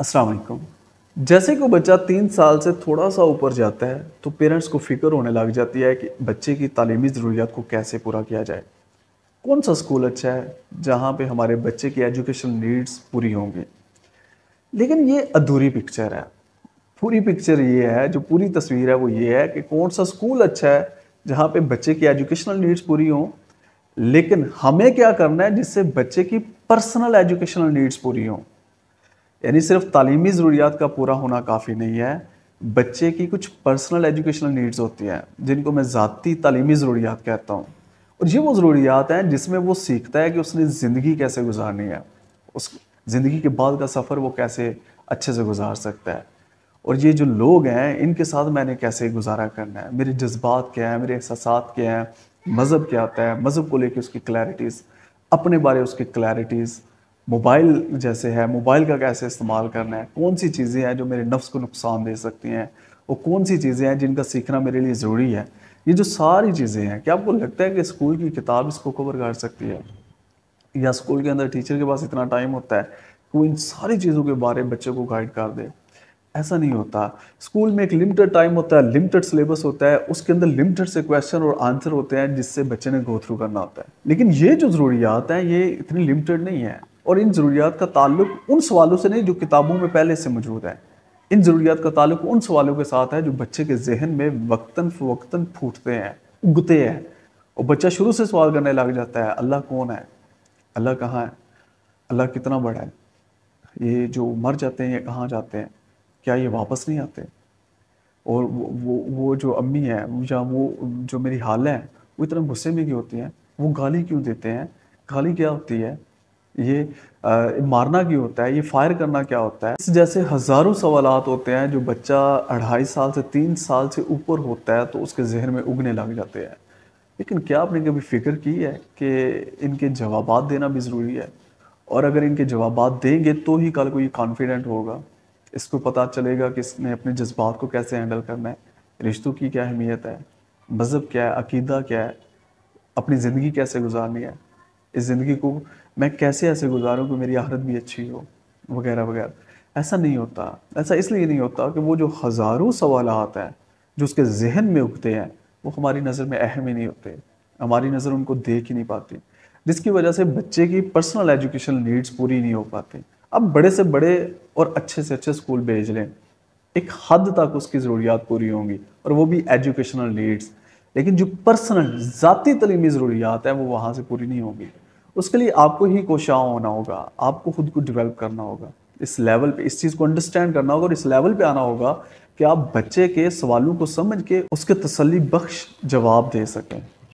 असलकुम जैसे को बच्चा तीन साल से थोड़ा सा ऊपर जाता है तो पेरेंट्स को फिक्र होने लग जाती है कि बच्चे की तालीमी ज़रूरियात को कैसे पूरा किया जाए कौन सा स्कूल अच्छा है जहाँ पे हमारे बच्चे की एजुकेशन नीड्स पूरी होंगी लेकिन ये अधूरी पिक्चर है पूरी पिक्चर ये है जो पूरी तस्वीर है वो ये है कि कौन सा स्कूल अच्छा है जहाँ पे बच्चे की एजुकेशनल नीड्स पूरी हों लेकिन हमें क्या करना है जिससे बच्चे की पर्सनल एजुकेशनल नीड्स पूरी हों यानी सिर्फ तालीमी ज़रूरियात का पूरा होना काफ़ी नहीं है बच्चे की कुछ पर्सनल एजुकेशनल नीड्स होती हैं जिनको मैं ज़ाती तालीमी ज़रूरियात कहता हूँ और ये वो ज़रूरियात हैं जिसमें वो सीखता है कि उसने ज़िंदगी कैसे गुजारनी है उस ज़िंदगी के बाद का सफ़र वो कैसे अच्छे से गुजार सकता है और ये जो लोग हैं इनके साथ मैंने कैसे गुजारा करना है मेरे जज्बात क्या हैं मेरे एहसास क्या हैं मज़हब क्या होता है मज़हब को लेके उसकी क्लैरिटीज़ अपने बारे उसकी क्लैरिटीज़ मोबाइल जैसे है मोबाइल का कैसे इस्तेमाल करना है कौन सी चीज़ें हैं जो मेरे नफ्स को नुकसान दे सकती हैं और कौन सी चीज़ें हैं जिनका सीखना मेरे लिए ज़रूरी है ये जो सारी चीज़ें हैं क्या आपको लगता है कि स्कूल की किताब इसको कवर कर सकती है या स्कूल के अंदर टीचर के पास इतना टाइम होता है कि वो इन सारी चीज़ों के बारे में बच्चे को गाइड कर दे ऐसा नहीं होता स्कूल में एक लिमिटेड टाइम होता है लिमिटेड सिलेबस होता है उसके अंदर लिमिटेड से क्वेश्चन और आंसर होते हैं जिससे बच्चे ने गो थ्रू करना होता है लेकिन ये जो ज़रूरियात हैं ये इतनी लिमिटेड नहीं है और इन ज़रूरियात का ताल्लुक उन सवालों से नहीं जो किताबों में पहले से मौजूद है इन ज़रूरियात का ताल्लुक उन सवालों के साथ है जो बच्चे के जहन में वक्ता फ़वक्ता फूटते हैं उगते हैं और बच्चा शुरू से सवाल करने लग जाता है अल्लाह कौन है अल्लाह कहाँ है अल्लाह कितना बड़ा है ये जो मर जाते हैं ये कहाँ जाते हैं क्या ये वापस नहीं आते और वो वो, वो जो अम्मी है या वो जो मेरी हाल है वो इतना गुस्से में क्यों होती हैं वो गाली क्यों देते हैं गाली क्या होती है ये आ, मारना क्यों होता है ये फायर करना क्या होता है इस जैसे हज़ारों सवाल होते हैं जो बच्चा अढ़ाई साल से तीन साल से ऊपर होता है तो उसके जहन में उगने लग जाते हैं लेकिन क्या आपने कभी फ़िक्र की है कि इनके जवाब देना भी ज़रूरी है और अगर इनके जवाब देंगे तो ही कल को ये कॉन्फिडेंट होगा इसको पता चलेगा कि इसने अपने जज्बात को कैसे हैंडल करना है रिश्तों की क्या अहमियत है मज़हब क्या है अकीदा क्या है अपनी ज़िंदगी कैसे गुजारनी है इस ज़िंदगी को मैं कैसे ऐसे गुजारूँ कि मेरी आहरत भी अच्छी हो वगैरह वगैरह ऐसा नहीं होता ऐसा इसलिए नहीं होता कि वो जो हज़ारों सवाल हैं जो उसके जहन में उगते हैं वो हमारी नज़र में अहम ही नहीं होते हमारी नज़र उनको देख ही नहीं पाती जिसकी वजह से बच्चे की पर्सनल एजुकेशन नीड्स पूरी नहीं हो पाती अब बड़े से बड़े और अच्छे से अच्छे स्कूल भेज लें एक हद तक उसकी ज़रूरियात पूरी होंगी और वो भी एजुकेशनल नीड्स लेकिन जो पर्सनल ज़ाती तलीमी ज़रूरियात हैं वो वहाँ से पूरी नहीं होगी उसके लिए आपको ही कोशाँ होना होगा आपको खुद को डिवेलप करना होगा इस लेवल पे इस चीज़ को अंडरस्टैंड करना होगा और इस लेवल पे आना होगा कि आप बच्चे के सवालों को समझ के उसके तसली बख्श जवाब दे सकें